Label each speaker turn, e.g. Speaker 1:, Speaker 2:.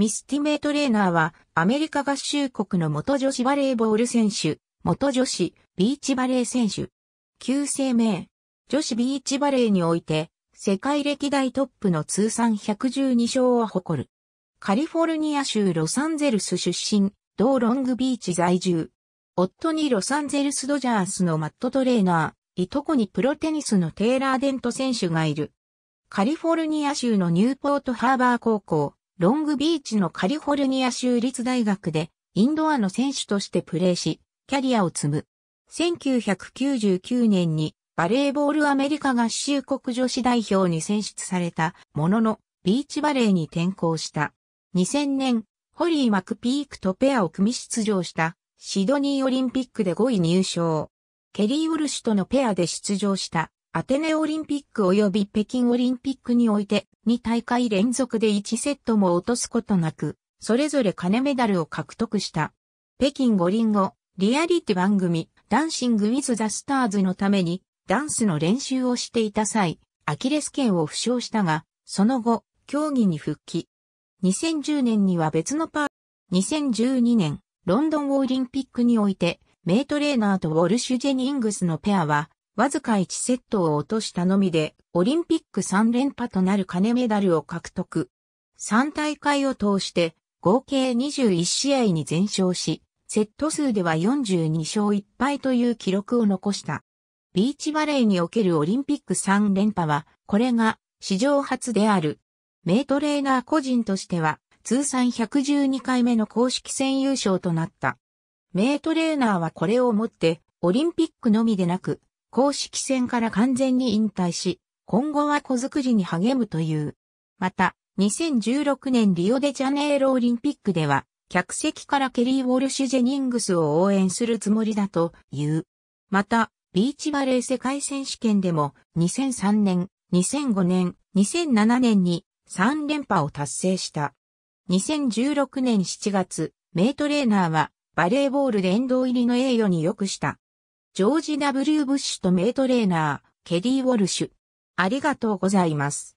Speaker 1: ミスティメイトレーナーは、アメリカ合衆国の元女子バレーボール選手、元女子ビーチバレー選手。旧姓名、女子ビーチバレーにおいて、世界歴代トップの通算112勝を誇る。カリフォルニア州ロサンゼルス出身、同ロングビーチ在住。夫にロサンゼルスドジャースのマットトレーナー、いとこにプロテニスのテーラーデント選手がいる。カリフォルニア州のニューポートハーバー高校。ロングビーチのカリフォルニア州立大学でインドアの選手としてプレーし、キャリアを積む。1999年にバレーボールアメリカ合衆国女子代表に選出されたものの、ビーチバレーに転向した。2000年、ホリー・マクピークとペアを組み出場したシドニーオリンピックで5位入賞。ケリー・ウルシュとのペアで出場したアテネオリンピック及び北京オリンピックにおいて2大会連続で1セットも落とすことなく、それぞれ金メダルを獲得した。北京五輪後、リアリティ番組、ダンシング・ウィズ・ザ・スターズのために、ダンスの練習をしていた際、アキレス腱を負傷したが、その後、競技に復帰。2010年には別のパー、2012年、ロンドンオリンピックにおいて、メイトレーナーとウォルシュ・ジェニングスのペアは、わずか1セットを落としたのみで、オリンピック3連覇となる金メダルを獲得。3大会を通して、合計21試合に全勝し、セット数では42勝1敗という記録を残した。ビーチバレーにおけるオリンピック3連覇は、これが史上初である。名トレーナー個人としては、通算112回目の公式戦優勝となった。名トレーナーはこれをもって、オリンピックのみでなく、公式戦から完全に引退し、今後は子作りに励むという。また、2016年リオデジャネイロオリンピックでは、客席からケリー・ウォルシュ・ジェニングスを応援するつもりだという。また、ビーチバレー世界選手権でも2003年、2005年、2007年に3連覇を達成した。2016年7月、メイトレーナーはバレーボール殿堂入りの栄誉に良くした。ジョージ W. ブッシュとメイトレーナー、ケリー・ウォルシュ。ありがとうございます。